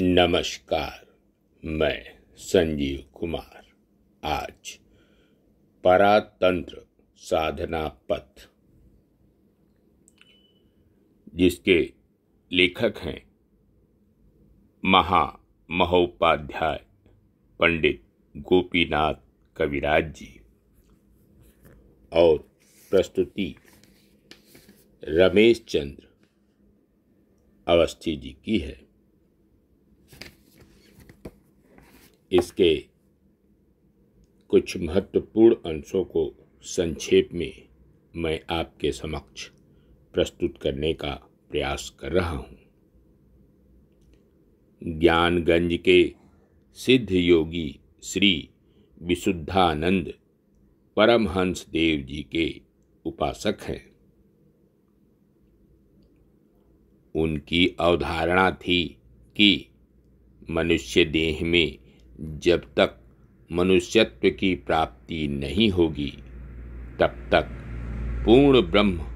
नमस्कार मैं संजीव कुमार आज परातंत्र साधना पथ जिसके लेखक हैं महा महोपाध्याय पंडित गोपीनाथ कविराज जी और प्रस्तुति रमेश चंद्र अवस्थी जी की है इसके कुछ महत्वपूर्ण अंशों को संक्षेप में मैं आपके समक्ष प्रस्तुत करने का प्रयास कर रहा हूँ ज्ञानगंज के सिद्ध योगी श्री विशुद्धानंद परमहंस देव जी के उपासक हैं उनकी अवधारणा थी कि मनुष्य देह में जब तक मनुष्यत्व की प्राप्ति नहीं होगी तब तक पूर्ण ब्रह्म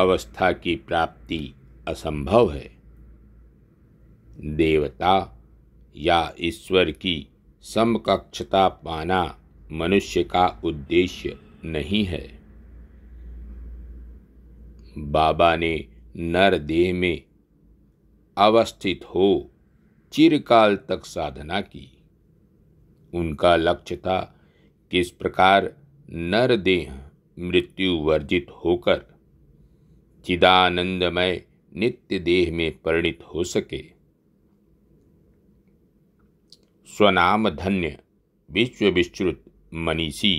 अवस्था की प्राप्ति असंभव है देवता या ईश्वर की समकक्षता पाना मनुष्य का उद्देश्य नहीं है बाबा ने नर देह में अवस्थित हो चिरकाल तक साधना की उनका लक्ष्य था किस प्रकार नर देह मृत्यु वर्जित होकर चिदानंदमय नित्य देह में परिणित हो सके स्वनाम धन्य विश्व विश्रुत मनीषी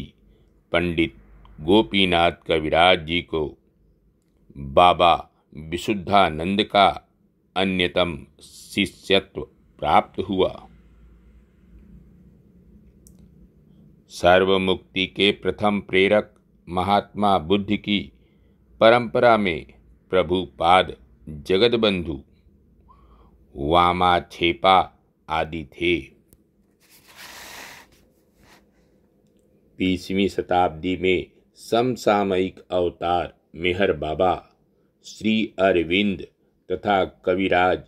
पंडित गोपीनाथ कविराज जी को बाबा विशुद्धानंद का अन्यतम शिष्यत्व प्राप्त हुआ सर्वमुक्ति के प्रथम प्रेरक महात्मा बुद्ध की परंपरा में प्रभुपाद जगतबंधु वामाछेपा आदि थे बीसवीं शताब्दी में समसामयिक अवतार मेहर बाबा श्री अरविंद तथा कविराज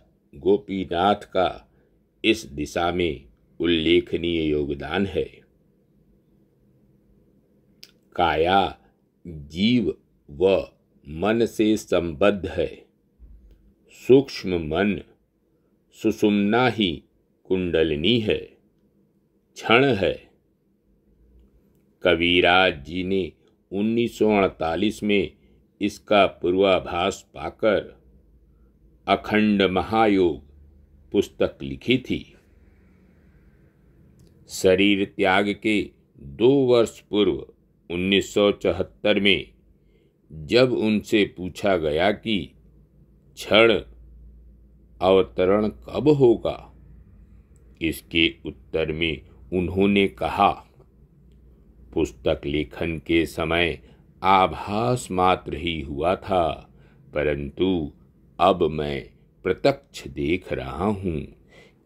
गोपीनाथ का इस दिशा में उल्लेखनीय योगदान है काया जीव व मन से संबद्ध है सूक्ष्म मन सुसुमना ही कुंडलिनी है क्षण है कविराज जी ने 1948 में इसका पूर्वाभास पाकर अखंड महायोग पुस्तक लिखी थी शरीर त्याग के दो वर्ष पूर्व 1974 में जब उनसे पूछा गया कि क्षण अवतरण कब होगा इसके उत्तर में उन्होंने कहा पुस्तक लेखन के समय आभास मात्र ही हुआ था परंतु अब मैं प्रत्यक्ष देख रहा हूँ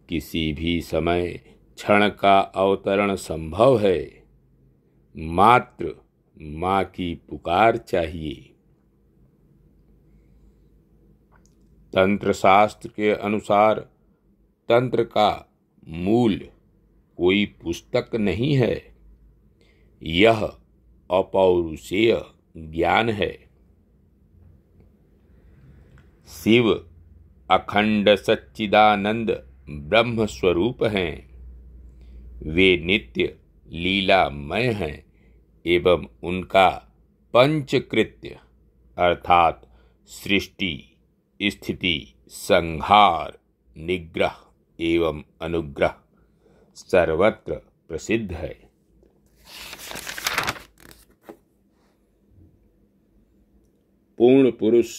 किसी भी समय क्षण का अवतरण संभव है मात्र माँ की पुकार चाहिए तंत्र शास्त्र के अनुसार तंत्र का मूल कोई पुस्तक नहीं है यह अपौरुषेय ज्ञान है शिव अखंड सच्चिदानंद ब्रह्म स्वरूप हैं वे नित्य लीलामय हैं एवं उनका पंचकृत्य अर्थात सृष्टि स्थिति संहार निग्रह एवं अनुग्रह सर्वत्र प्रसिद्ध है पूर्ण पुरुष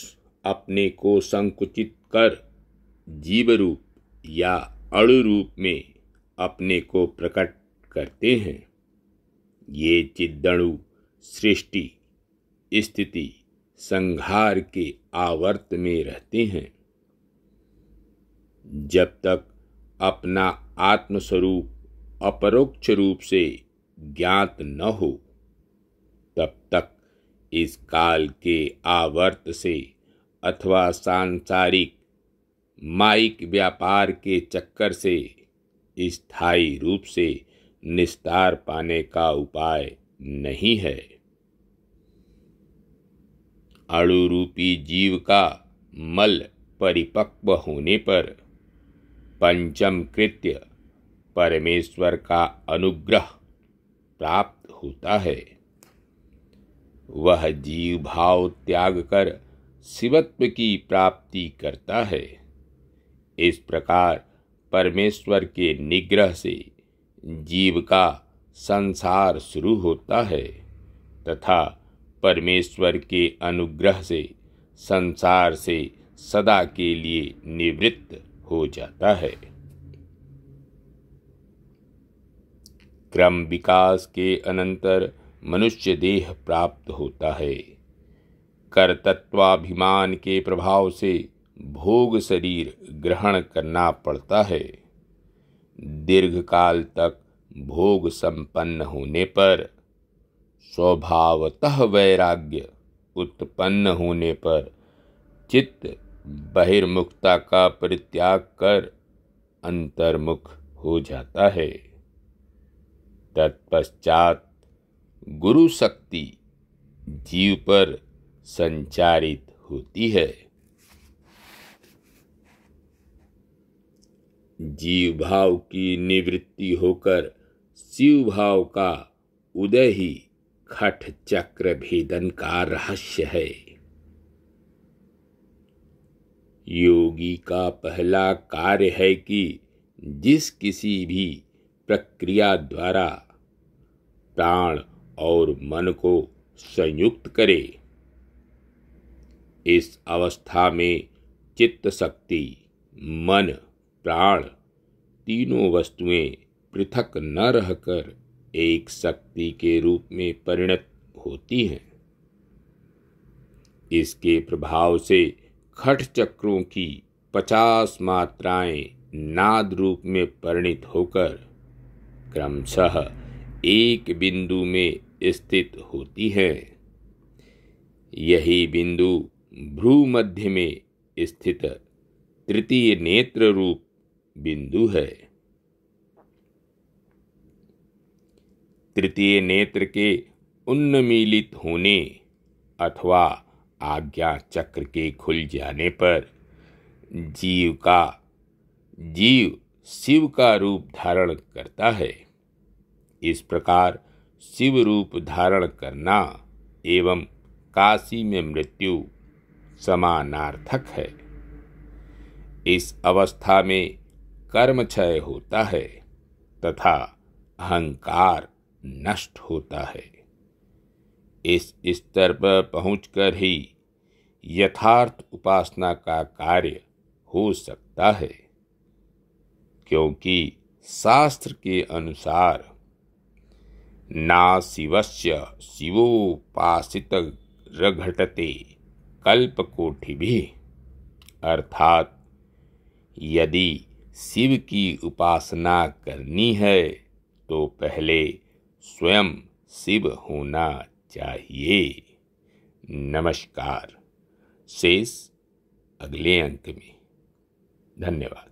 अपने को संकुचित कर जीव रूप या अणु रूप में अपने को प्रकट करते हैं ये चिद्दणु सृष्टि स्थिति संहार के आवर्त में रहते हैं जब तक अपना आत्मस्वरूप अपरोक्ष रूप से ज्ञात न हो तब तक इस काल के आवर्त से अथवा सांसारिक माइक व्यापार के चक्कर से स्थायी रूप से निस्तार पाने का उपाय नहीं है अणु रूपी जीव का मल परिपक्व होने पर पंचम कृत्य परमेश्वर का अनुग्रह प्राप्त होता है वह जीव भाव त्याग कर शिवत्व की प्राप्ति करता है इस प्रकार परमेश्वर के निग्रह से जीव का संसार शुरू होता है तथा परमेश्वर के अनुग्रह से संसार से सदा के लिए निवृत्त हो जाता है क्रम विकास के अनंतर मनुष्य देह प्राप्त होता है कर्तत्वाभिमान के प्रभाव से भोग शरीर ग्रहण करना पड़ता है दीर्घकाल तक भोग संपन्न होने पर स्वभावतः वैराग्य उत्पन्न होने पर चित्त बहिर्मुखता का परित्याग कर अंतर्मुख हो जाता है तत्पश्चात गुरु शक्ति जीव पर संचारित होती है जीव भाव की निवृत्ति होकर शिव भाव का उदय ही खठ चक्र भेदन का रहस्य है योगी का पहला कार्य है कि जिस किसी भी प्रक्रिया द्वारा प्राण और मन को संयुक्त करे इस अवस्था में चित्त शक्ति मन प्राण तीनों वस्तुएं पृथक न रहकर एक शक्ति के रूप में परिणत होती हैं इसके प्रभाव से खट चक्रों की पचास मात्राएं नाद रूप में परिणित होकर क्रमशः एक बिंदु में स्थित होती है यही बिंदु भ्रूमध्य में स्थित तृतीय नेत्र रूप बिंदु है तृतीय नेत्र के उन्मीलित होने अथवा आज्ञा चक्र के खुल जाने पर जीव का जीव शिव का रूप धारण करता है इस प्रकार शिव रूप धारण करना एवं काशी में मृत्यु समानार्थक है इस अवस्था में कर्म क्षय होता है तथा अहंकार नष्ट होता है इस स्तर पर पहुंचकर ही यथार्थ उपासना का कार्य हो सकता है क्योंकि शास्त्र के अनुसार ना शिवस्य शिवोपासित रघटते कोठि भी अर्थात यदि शिव की उपासना करनी है तो पहले स्वयं शिव होना चाहिए नमस्कार शेष अगले अंक में धन्यवाद